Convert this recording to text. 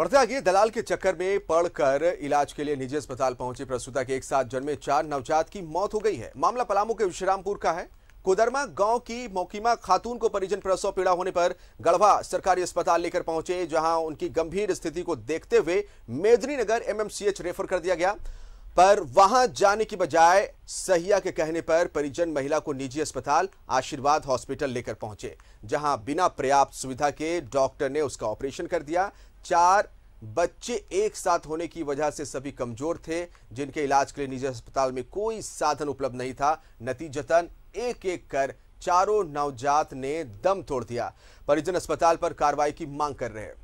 आगे दलाल के चक्कर में पड़कर इलाज के लिए निजी अस्पताल पहुंची प्रसूता के एक साथ जन्मे चार नवजात की मौत हो गई है मामला पलामू के विश्रामपुर का है कोदरमा गांव की मौकीमा खातून को परिजन प्रसव पीड़ा होने पर गढ़वा सरकारी अस्पताल लेकर पहुंचे जहां उनकी गंभीर स्थिति को देखते हुए मेदनी नगर एमएमसीएच रेफर कर दिया गया पर वहां जाने की बजाय सहिया के कहने पर परिजन महिला को निजी अस्पताल आशीर्वाद हॉस्पिटल लेकर पहुंचे जहां बिना पर्याप्त सुविधा के डॉक्टर ने उसका ऑपरेशन कर दिया चार बच्चे एक साथ होने की वजह से सभी कमजोर थे जिनके इलाज के लिए निजी अस्पताल में कोई साधन उपलब्ध नहीं था नतीजतन एक एक कर चारों नवजात ने दम तोड़ दिया परिजन अस्पताल पर कार्रवाई की मांग कर रहे हैं